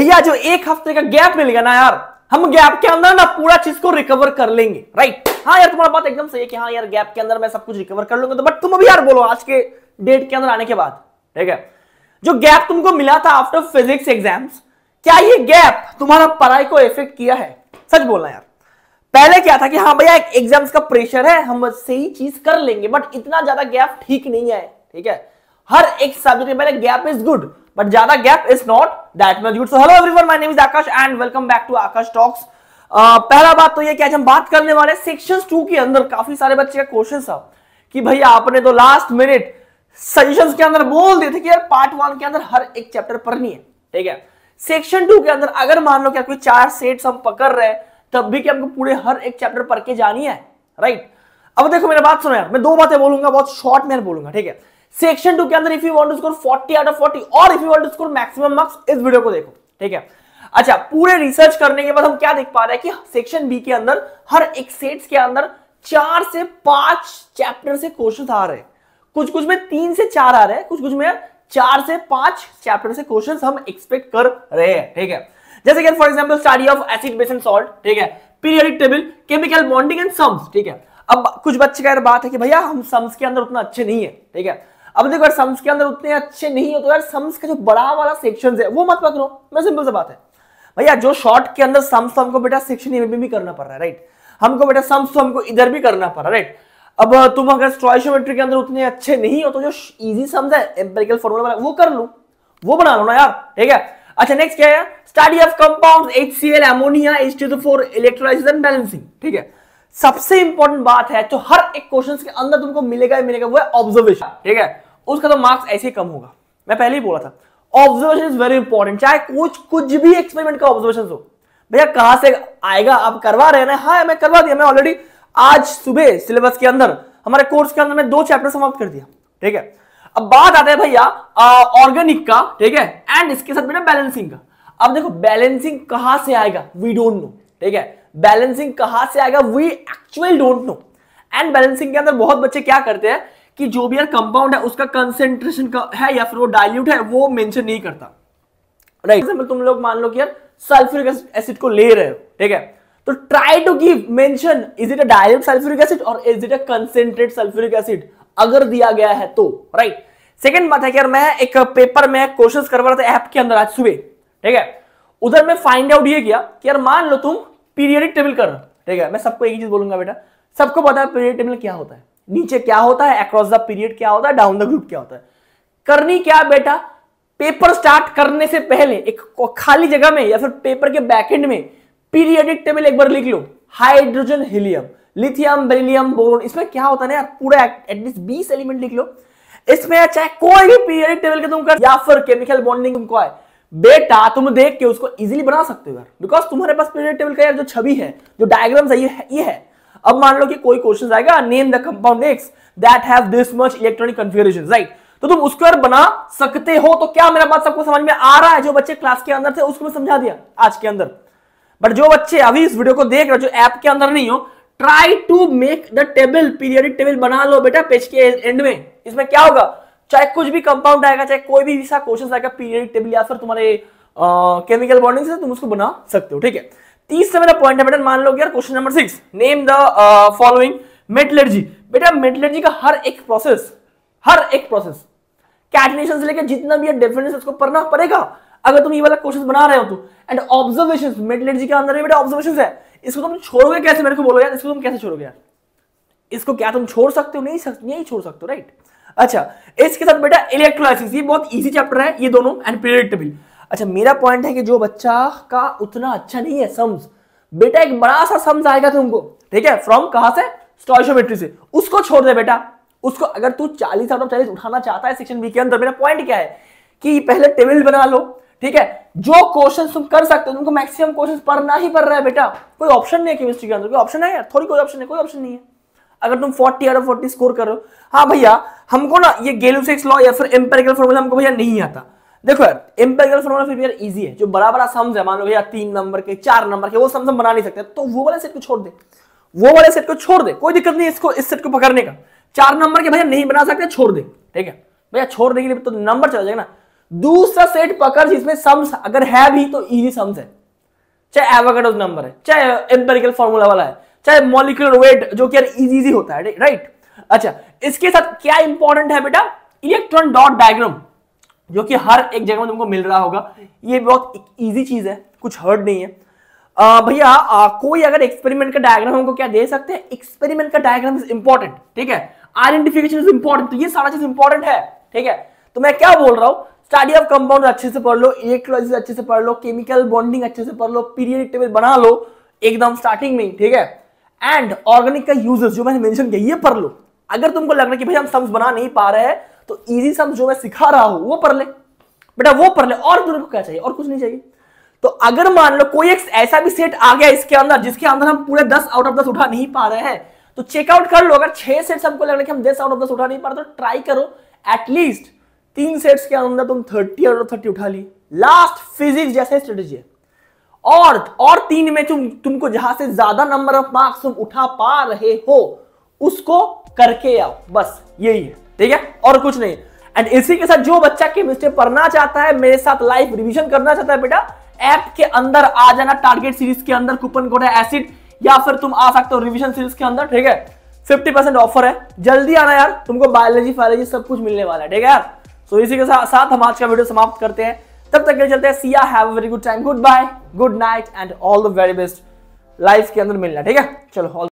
भैया जो एक हफ्ते का गैप मिल गया ना यार हम गैप के अंदर ना पूरा चीज को रिकवर कर लेंगे राइट हाँ यार तुम्हारा बात एकदम सही है कि हाँ यार गैप के अंदर मैं सब कुछ रिकवर कर लूंगा तो बट तुम अभी यार बोलो आज के डेट के अंदर आने के बाद ठीक है जो गैप तुमको मिला था आफ्टर फिजिक्स एग्जाम्स क्या ये गैप तुम्हारा पढ़ाई को इफेक्ट किया है सच बोलना यार पहले क्या था कि हाँ भैया एग्जाम्स का प्रेशर है हम सही चीज कर लेंगे बट इतना ज्यादा गैप ठीक नहीं है ठीक है हर एक सब्जेक्ट में गैप इज गुड बट ज्यादा gap is not that much good so hello everyone my name is akash and welcome back to akash talks Uh, पहला बात तो ये कि आज हम बात करने वाले सेक्शन टू के अंदर काफी सारे बच्चे का क्वेश्चन था कि भैया आपने तो लास्ट मिनट सजेशन के अंदर बोल दिए थे कि यार पार्ट वन के अंदर हर एक चैप्टर पढ़नी है ठीक है सेक्शन टू के अंदर अगर मान लो कि कोई चार सेट्स हम पकड़ रहे हैं तब भी कि हमको पूरे हर एक चैप्टर पढ़ के जानी है राइट अब देखो मेरा बात सुनो यार मैं दो बातें बोलूंगा बहुत शॉर्ट में बोलूंगा ठीक है सेक्शन टू के अंदर if you want to score 40 out of 40 और if you want to score maximum marks इस वीडियो को देखो ठीक है अच्छा पूरे रिसर्च करने के बाद हम क्या देख पा रहे हैं कि सेक्शन बी के अंदर हर एक सेट्स के अंदर चार से पांच चैप्टर से क्वेश्चन आ रहे हैं कुछ कुछ में तीन से चार आ रहे हैं कुछ कुछ में चार से पांच चैप्टर से क्वेश्चन हम एक्सपेक्ट कर रहे हैं ठीक है जैसे कि for example study of acid base and salt ठीक है periodic table chemical bonding and sums ठीक है अब कुछ बच्चे का बात है कि भैया हम सम्स के अंदर उतना अच्छे नहीं है ठीक है अब देखो यार सम्स के अंदर उतने अच्छे नहीं हो तो यार सम्स का जो बड़ा वाला सेक्शन है वो मत पकड़ो मैं सिंपल से बात है भैया जो शॉर्ट के अंदर सम्स तो हमको बेटा सेक्शन में भी करना पड़ रहा है राइट हमको बेटा सम्स तो हमको इधर भी करना पड़ रहा है राइट अब तुम अगर स्ट्रॉइशोमेट्री के अंदर उतने अच्छे नहीं हो तो जो इजी सम्स है एम्पेरिकल फॉर्मूला वाला वो कर लो वो बना लो ना यार ठीक है अच्छा नेक्स्ट क्या है study of compound H C L ammonia H two four electrolysis and balancing ठीक है सबसे इंपॉर्टेंट बात है जो हर एक क्वेश्चन के अंदर तुमको मिलेगा ही मिलेगा वो है ऑब्जर्वेशन ठीक है उसका तो मार्क्स ऐसे ही कम होगा मैं पहले ही बोला था ऑब्जर्वेशन इज वेरी इंपॉर्टेंट चाहे कुछ कुछ भी एक्सपेरिमेंट का ऑब्जर्वेशन हो भैया कहां से आएगा आप करवा रहे हैं हाँ मैं करवा दिया मैं ऑलरेडी आज सुबह सिलेबस के अंदर हमारे कोर्स के अंदर मैं दो चैप्टर समाप्त कर दिया ठीक है अब बात आता है भैया ऑर्गेनिक का ठीक है एंड इसके साथ बैलेंसिंग का अब देखो बैलेंसिंग कहां से आएगा वी डोंट नो ठीक है बैलेंसिंग कहां से आएगा we actually don't know and balancing के अंदर बहुत बच्चे क्या करते हैं कि जो भी यार कंपाउंड है उसका कंसेंट्रेशन का है या फिर वो डायल्यूट है वो मेंशन नहीं करता राइट right. तुम लोग मान लो कि यार सल्फ्यूरिक एसिड को ले रहे हो ठीक है तो try to give mention is it a direct sulphuric acid और is it a concentrate sulphuric acid अगर दिया गया है तो राइट सेकेंड बात है कि यार मैं एक पेपर में क्वेश्चंस करवा रहा था ऐप के अंदर आज सुबह ठीक है उधर मैं फाइंड आउट ये किया कि यार मान लो तुम पीरियडिक टेबल कर ठीक है मैं सबको एक ही चीज बोलूंगा बेटा सबको पता है पीरियड टेबल क्या होता है नीचे क्या होता है अक्रॉस द पीरियड क्या होता है डाउन द ग्रुप क्या होता है करनी क्या बेटा पेपर स्टार्ट करने से पहले एक खाली जगह में या फिर पेपर के बैकहेंड में पीरियडिक टेबल एक बार लिख लो hydrogen helium lithium beryllium boron इसमें क्या होता है ना यार पूरा एटलीस्ट बीस एलिमेंट लिख लो इसमें चाहे अच्छा कोई भी पीरियडिक टेबल के तुम कर या फिर केमिकल बॉन्डिंग तुमको है बेटा तुम देख के उसको इजीली बना सकते हो यार बिकॉज तुम्हारे पास पीरियड टेबल का यार जो छवि है जो डायग्राम है ये है, ये है अब मान लो कि कोई क्वेश्चन आएगा name the compound X that have this much electronic configuration right तो तुम उसको यार बना सकते हो तो क्या मेरा बात सबको समझ में आ रहा है जो बच्चे क्लास के अंदर थे उसको मैं समझा दिया आज के अंदर बट जो बच्चे अभी इस वीडियो को देख रहे हो जो ऐप के अंदर नहीं हो try to make the table periodic table बना लो बेटा पेज के एंड में इसमें क्या होगा चाहे कुछ भी कंपाउंड आएगा चाहे कोई भी क्वेश्चन आएगा पीरियडिक टेबल या फिर तुम्हारे केमिकल बॉन्डिंग से तो तुम उसको बना सकते हो ठीक है तीसरा मेरा पॉइंट है बेटा मान लो यार question number six name the following metallurgy बेटा मेटलर्जी का हर एक प्रोसेस हर एक प्रोसेस कैटनेशन से लेकर जितना भी डेफिनेशन उसको पढ़ना पड़ेगा अगर तुम ये वाला क्वेश्चन बना रहे हो तो एंड ऑब्जर्वेशन मेटलर्जी के अंदर बेटा ऑब्जर्वेशन है इसको तुम छोड़ोगे कैसे मेरे को बोलो यार इसको तुम कैसे छोड़ोगे यार इसको क्या तुम छोड़ सकते हो नहीं सकते नहीं छोड़ सकते हो राइट अच्छा इसके साथ बेटा इलेक्ट्रोलाइसिस ये बहुत इजी चैप्टर है ये दोनों एंड प्रिडिक्टेबल अच्छा मेरा पॉइंट है कि जो बच्चा का उतना अच्छा नहीं है सम्स बेटा एक बड़ा सा सम्स आएगा तुमको ठीक है फ्रॉम कहां से स्टॉइशोमेट्री से उसको छोड़ दे बेटा उसको अगर तू 40 आउट ऑफ 40 उठाना चाहता है सेक्शन बी के अंदर मेरा पॉइंट क्या है कि पहले टेबल बना लो ठीक है जो क्वेश्चन तुम कर सकते हो तुमको मैक्सिमम क्वेश्चन पढ़ना ही पड़ रहा है बेटा कोई ऑप्शन नहीं है केमिस्ट्री के अंदर कोई ऑप्शन है यार थोड़ी कोई ऑप्शन है कोई ऑप्शन नहीं है अगर तुम forty out of forty score करो हाँ भैया हमको ना ये गेलुसेक्स लॉ या फिर एम्पेरिकल फॉर्मूला हमको भैया नहीं आता देखो यार एम्पेरिकल फॉर्मूला फिर भैया इजी है जो बड़ा बड़ा सम्स है मान लो भैया तीन नंबर के चार नंबर के वो सम्स हम बना नहीं सकते तो वो वाले सेट को छोड़ दे वो वाले सेट को छोड़ दे कोई दिक्कत नहीं इसको इस सेट को पकड़ने का चार नंबर के भैया नहीं बना सकते छोड़ दे ठीक है भैया छोड़ देंगे तो नंबर चला जाएगा ना दूसरा सेट पकड़ जिसमें सम्स अगर है भी तो इजी सम्स है चाहे एवोगेडोज नंबर है चाहे एम्पेरिकल फॉर्मूला वाला है चाहे मॉलिकुलर वेट जो कि यार इजी इजी होता है राइट अच्छा इसके साथ क्या इंपॉर्टेंट है बेटा इलेक्ट्रॉन डॉट डायग्राम जो कि हर एक जगह में तुमको मिल रहा होगा ये बहुत इजी चीज है कुछ हर्ड नहीं है भैया कोई अगर एक्सपेरिमेंट का डायग्राम हमको क्या दे सकते हैं एक्सपेरिमेंट का डायग्राम इज इंपॉर्टेंट ठीक है आइडेंटिफिकेशन इज इंपॉर्टेंट ये सारा चीज इंपॉर्टेंट है ठीक है तो मैं क्या बोल रहा हूँ स्टडी ऑफ कंपाउंड अच्छे से पढ़ लो इलेक्ट्रोलिस अच्छे से पढ़ लो केमिकल बॉन्डिंग अच्छे से पढ़ लो पीरियड टेबल बना लो एकदम स्टार्टिंग में ठीक है एंड ऑर्गेनिक का यूजेस जो मैंने मेंशन किया ये पढ़ लो अगर तुमको लग रहा है कि भाई हम सम्स बना नहीं पा रहे हैं तो इजी सम्स जो मैं सिखा रहा हूं वो पढ़ ले बेटा वो पढ़ ले और तुमको क्या चाहिए और कुछ नहीं चाहिए तो अगर मान लो कोई एक ऐसा भी सेट आ गया इसके अंदर जिसके अंदर हम पूरे दस आउट ऑफ दस उठा नहीं पा रहे हैं तो चेकआउट कर लो अगर छह सेट्स हमको लग रहा है कि हम दस आउट ऑफ दस उठा नहीं पा रहे तो ट्राई करो एटलीस्ट तीन सेट्स के अंदर तुम थर्टी आउट ऑफ थर्टी उठा ली लास्ट फिजिक्स जैसे स्ट्रेटेजी है और और तीन में तुम तुमको जहां से ज्यादा नंबर ऑफ मार्क्स तुम उठा पा रहे हो उसको करके आओ बस यही है ठीक है और कुछ नहीं एंड इसी के साथ जो बच्चा केमिस्ट्री पढ़ना चाहता है मेरे साथ लाइफ रिविजन करना चाहता है बेटा ऐप के अंदर आ जाना टारगेट सीरीज के अंदर कूपन कोड है एसिड या फिर तुम आ सकते हो रिविजन सीरीज के अंदर ठीक है फिफ्टी परसेंट ऑफर है जल्दी आना यार तुमको बायोलॉजी फायोलॉजी सब कुछ मिलने वाला है ठीक है यार सो so, इसी के साथ, साथ हम आज का वीडियो समाप्त करते हैं तब तक के चलते हैं see ya have a very good time good bye good night and all the very best life के अंदर मिलना ठीक है चलो